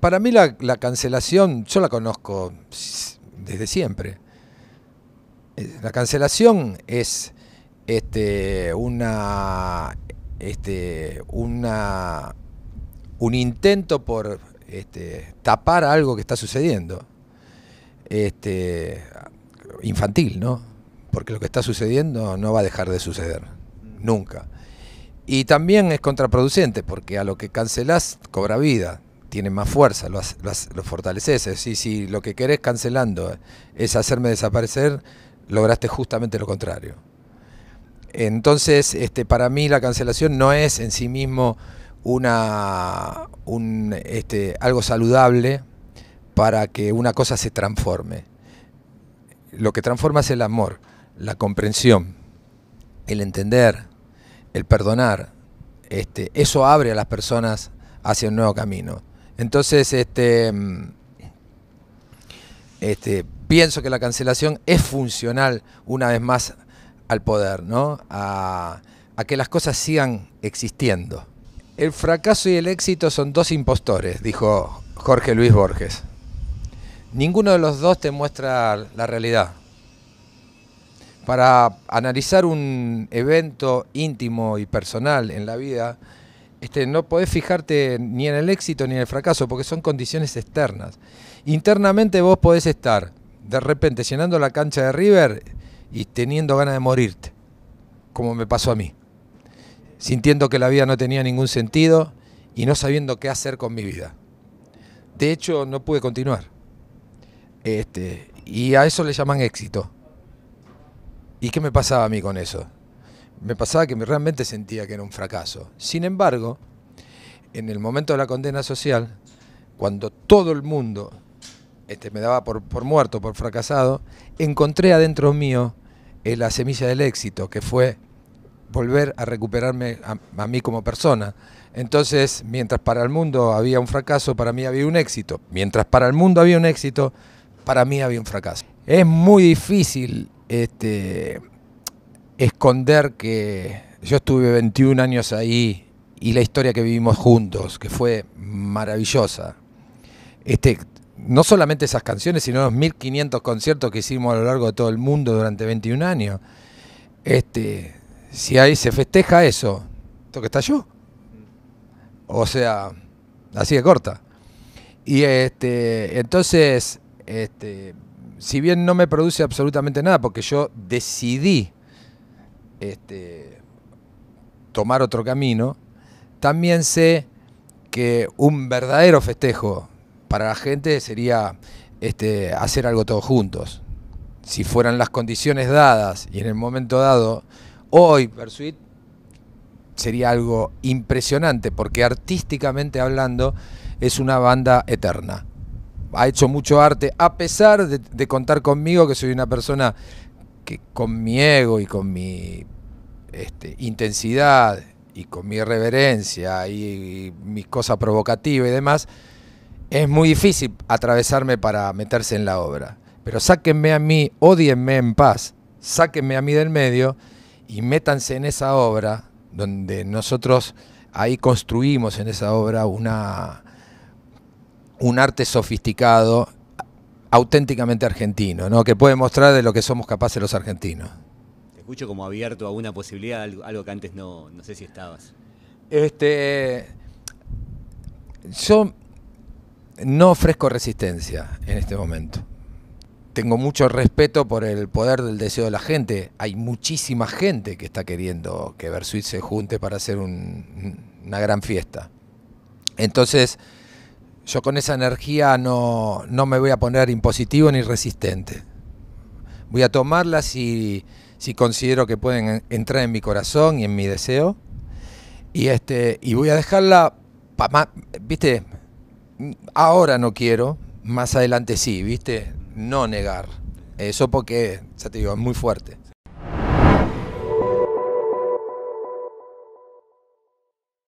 para mí la, cancelación, yo la conozco desde siempre. Eh, la cancelación es este, una, este, una, un intento por este, tapar algo que está sucediendo. Este, infantil, ¿no? Porque lo que está sucediendo no va a dejar de suceder, nunca. Y también es contraproducente, porque a lo que cancelás cobra vida tiene más fuerza, lo, lo, lo fortaleces. Si, si lo que querés cancelando es hacerme desaparecer, lograste justamente lo contrario. Entonces, este, para mí la cancelación no es en sí mismo una, un, este, algo saludable para que una cosa se transforme. Lo que transforma es el amor, la comprensión, el entender, el perdonar. Este, eso abre a las personas hacia un nuevo camino. Entonces, este, mm, este, pienso que la cancelación es funcional, una vez más, al poder, ¿no? A, a que las cosas sigan existiendo. El fracaso y el éxito son dos impostores, dijo Jorge Luis Borges. Ninguno de los dos te muestra la realidad. Para analizar un evento íntimo y personal en la vida, este, no podés fijarte ni en el éxito ni en el fracaso, porque son condiciones externas. Internamente vos podés estar de repente llenando la cancha de River y teniendo ganas de morirte, como me pasó a mí, sintiendo que la vida no tenía ningún sentido y no sabiendo qué hacer con mi vida. De hecho, no pude continuar. Este, y a eso le llaman éxito. ¿Y qué me pasaba a mí con eso? me pasaba que realmente sentía que era un fracaso. Sin embargo, en el momento de la condena social, cuando todo el mundo este, me daba por, muerto, por fracasado, encontré adentro mío eh, la semilla del éxito, que fue volver a recuperarme a, a, mí como persona. Entonces, mientras para el mundo había un fracaso, para mí había un éxito. Mientras para el mundo había un éxito, para mí había un fracaso. Es muy difícil este, esconder que yo estuve 21 años ahí y la historia que vivimos juntos, que fue maravillosa. Este, no solamente esas canciones, sino los 1500 conciertos que hicimos a lo largo de todo el mundo durante 21 años. Este, si ahí se festeja eso, esto que está yo. O sea, así de corta. Y este, entonces, este, si bien no me produce absolutamente nada, porque yo decidí este, tomar otro camino, también sé que un verdadero festejo para la gente sería este, hacer algo todos juntos. Si fueran las condiciones dadas y en el momento dado, hoy Persuit sería algo impresionante, porque artísticamente hablando es una banda eterna. Ha hecho mucho arte, a pesar de contar conmigo, que soy una persona que con mi ego y con mi este, intensidad y con mi irreverencia y, mis mi cosa provocativa y demás, es muy difícil atravesarme para meterse en la obra. Pero sáquenme a mí, odienme en paz, sáquenme a mí del medio y métanse en esa obra donde nosotros ahí construimos en esa obra una, un arte sofisticado auténticamente argentino, ¿no? que puede mostrar de lo que somos capaces los argentinos. Te escucho como abierto a una posibilidad, algo que antes no, no sé si estabas. Este, yo no ofrezco resistencia en este momento. Tengo mucho respeto por el poder del deseo de la gente. Hay muchísima gente que está queriendo que Versuit se junte para hacer una gran fiesta. Entonces, yo con esa energía no, me voy a poner impositivo ni resistente. Voy a tomarla si, considero que pueden entrar en mi corazón y en mi deseo. Y, este, y voy a dejarla, viste, ahora no quiero, más adelante sí, viste, no negar. Eso porque, ya te digo, es muy fuerte.